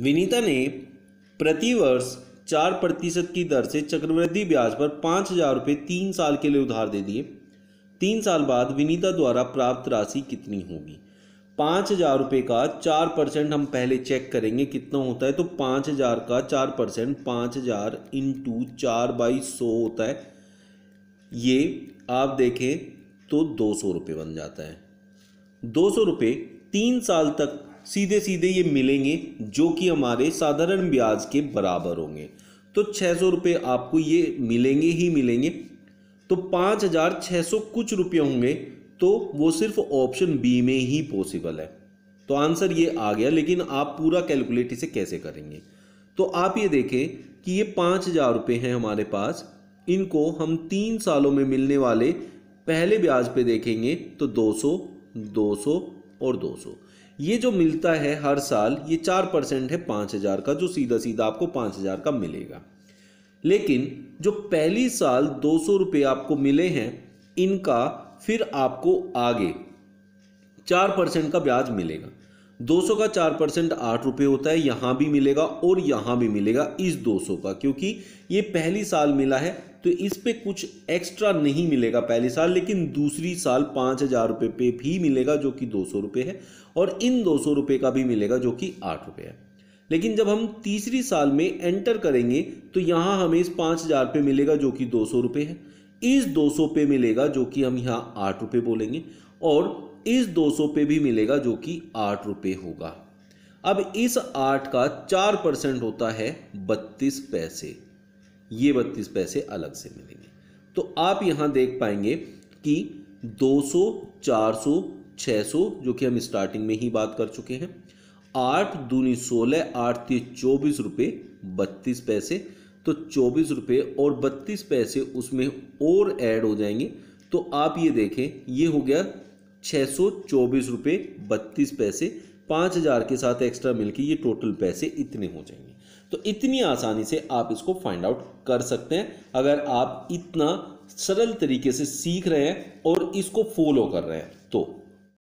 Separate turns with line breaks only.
विनीता ने प्रतिवर्ष चार प्रतिशत की दर से चक्रवृद्धि ब्याज पर पाँच हजार रुपये तीन साल के लिए उधार दे दिए तीन साल बाद विनीता द्वारा प्राप्त राशि कितनी होगी पाँच हजार रुपये का चार परसेंट हम पहले चेक करेंगे कितना होता है तो पाँच हजार का चार परसेंट पाँच हजार इंटू चार बाई सौ होता है ये आप देखें तो दो सौ रुपये बन जाता है दो सौ रुपये तीन साल तक सीधे सीधे ये मिलेंगे जो कि हमारे साधारण ब्याज के बराबर होंगे तो छः सौ रुपये आपको ये मिलेंगे ही मिलेंगे तो पाँच हज़ार छः सौ कुछ रुपये होंगे तो वो सिर्फ ऑप्शन बी में ही पॉसिबल है तो आंसर ये आ गया लेकिन आप पूरा कैलकुलेट इसे कैसे करेंगे तो आप ये देखें कि ये पाँच हज़ार रुपये हैं हमारे पास इनको हम तीन सालों में मिलने वाले पहले ब्याज पे देखेंगे तो 200, 200 और 200 ये जो मिलता है हर साल ये चार परसेंट है पाँच हज़ार का जो सीधा सीधा आपको पाँच हज़ार का मिलेगा लेकिन जो पहली साल दो सौ रुपये आपको मिले हैं इनका फिर आपको आगे चार परसेंट का ब्याज मिलेगा 200 का चार परसेंट आठ रुपये होता है यहाँ भी मिलेगा और यहाँ भी मिलेगा इस 200 का क्योंकि ये पहली साल मिला है तो इस पे कुछ एक्स्ट्रा नहीं मिलेगा पहले साल लेकिन दूसरी साल पाँच हज़ार रुपये पे भी मिलेगा जो कि दो सौ रुपये है और इन दो सौ रुपये का भी मिलेगा जो कि आठ रुपये है लेकिन जब हम तीसरी साल में एंटर करेंगे तो यहाँ हमें इस पाँच हज़ार रुपये मिलेगा जो कि दो सौ रुपये है इस दो सौ पे मिलेगा जो कि हम यहाँ आठ रुपये बोलेंगे और इस 200 पे भी मिलेगा जो कि आठ रुपये होगा अब इस आठ का चार परसेंट होता है बत्तीस पैसे ये बत्तीस पैसे अलग से मिलेंगे तो आप यहाँ देख पाएंगे कि 200, 400, 600 जो कि हम स्टार्टिंग में ही बात कर चुके हैं आठ दूनी सोलह आठ तीस चौबीस रुपये बत्तीस पैसे तो चौबीस रुपये और बत्तीस पैसे उसमें और ऐड हो जाएंगे तो आप ये देखें ये हो गया छः सौ चौबीस रुपये बत्तीस पैसे पाँच हज़ार के साथ एक्स्ट्रा मिलके ये टोटल पैसे इतने हो जाएंगे तो इतनी आसानी से आप इसको फाइंड आउट कर सकते हैं अगर आप इतना सरल तरीके से सीख रहे हैं और इसको फॉलो कर रहे हैं तो